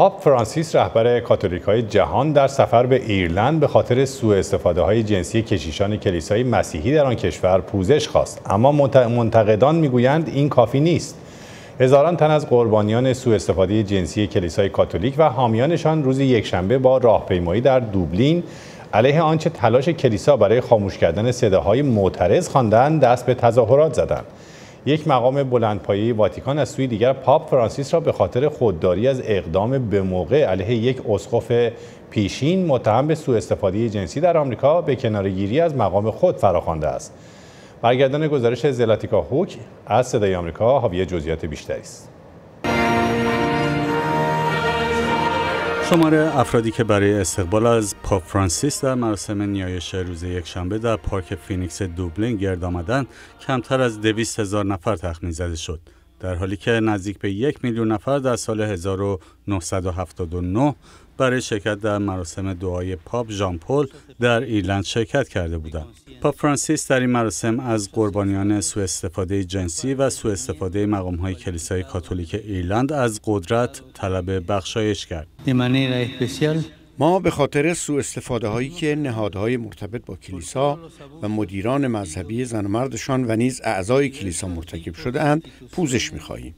پاپ خب، فرانسیس رهبر کاتولیک های جهان در سفر به ایرلند به خاطر سوء استفاده های جنسی کشیشان کلیسای مسیحی در آن کشور پوزش خواست اما منتقدان میگویند این کافی نیست هزاران تن از قربانیان سوء استفاده جنسی کلیسای کاتولیک و حامیانشان روز یکشنبه با راهپیمایی در دوبلین علیه آنچه تلاش کلیسا برای خاموش کردن صداهای معترض خواندند دست به تظاهرات زدند یک مقام بلندپایه واتیکان از سوی دیگر پاپ فرانسیس را به خاطر خودداری از اقدام به موقع علیه یک اسقف پیشین متهم به سوء استفاده جنسی در آمریکا به کنارگیری از مقام خود فراخوانده است. برگردان گزارش زلاتیکا هوک از صدای آمریکا حاوی جزئیات بیشتری است. شماره افرادی که برای استقبال از پاپ فرانسیس در مراسم نیایش روز یکشنبه در پارک فینیکس دوبلین گرد آمدند کمتر از دویست هزار نفر تخمین زده شد در حالی که نزدیک به یک میلیون نفر در سال 1979 برای شرکت در مراسم دعای پاپ ژان پل در ایرلند شرکت کرده بودند پاپ فرانسیس در این مراسم از قربانیان سوء استفاده جنسی و سوء استفاده مقام های کلیسای کاتولیک ایرلند از قدرت طلب بخشایش کرد. ما به خاطر سوء استفاده هایی که نهادهای مرتبط با کلیسا و مدیران مذهبی زن و مردشان و نیز اعضای کلیسا مرتکب شده اند پوزش خواهیم.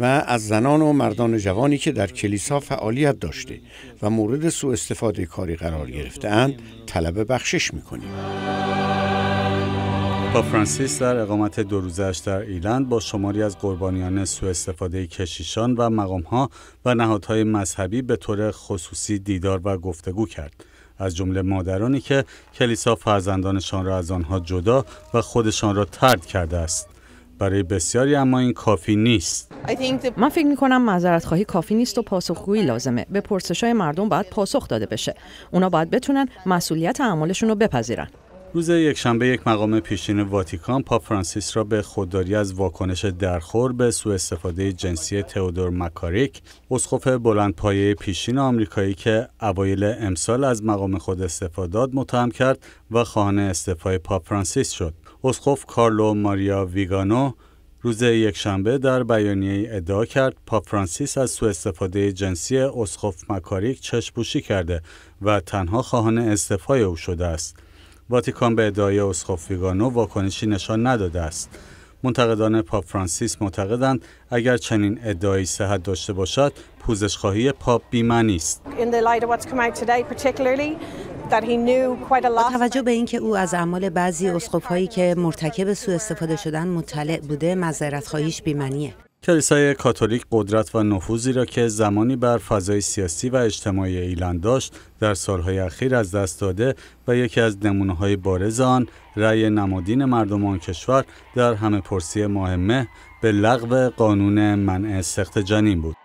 و از زنان و مردان جوانی که در کلیسا فعالیت داشته و مورد سوء استفاده کاری قرار گرفته اند طلب بخشش میکنیم. فرانسیس در اقامت دو روزش در ایلند با شماری از قربانیان سوء استفاده کشیشان و مقامها و نهادهای مذهبی به طور خصوصی دیدار و گفتگو کرد از جمله مادرانی که کلیسا فرزندانشان را از آنها جدا و خودشان را ترد کرده است برای بسیاری اما این کافی نیست من فکر کنم معذرت خواهی کافی نیست و پاسخگویی لازمه به پرسش های مردم باید پاسخ داده بشه اونا باید بتونن مسئولیت اعمالشون رو بپذیرن روز یکشنبه یک مقام پیشین واتیکان پاپ فرانسیس را به خودداری از واکنش درخور به سوء استفاده جنسی تئودور مکاریک اسقف بلندپایه پیشین آمریکایی که اوایل امسال از مقام خود استفاداد متهم کرد و خواهان استعفای پاپ فرانسیس شد اسقف کارلو ماریا ویگانو روز یکشنبه در بیانیه ادعا کرد پاپ فرانسیس از سوء استفاده جنسی اسقف مکاریک چشپوشی کرده و تنها خواهان استعفای او شده است واتیکان به ادعای اسخوفیگانو واکنشی نشان نداده است منتقدان پاپ فرانسیس معتقدند اگر چنین ادعایی صحت داشته باشد پوزش خواهی پاپ بیمنی است با توجه به اینکه او از اعمال بعضی اسقف هایی که مرتکب سوء استفاده شدن مطلع بوده معذرت خواهیش بیمنیه کلیسای کاتولیک قدرت و نفوذی را که زمانی بر فضای سیاسی و اجتماعی ایلند داشت در سالهای اخیر از دست داده و یکی از نمونه‌های بارز آن رأی نمادین مردم آن کشور در همه پرسی مهمه به لغو قانون منع سخت جنین بود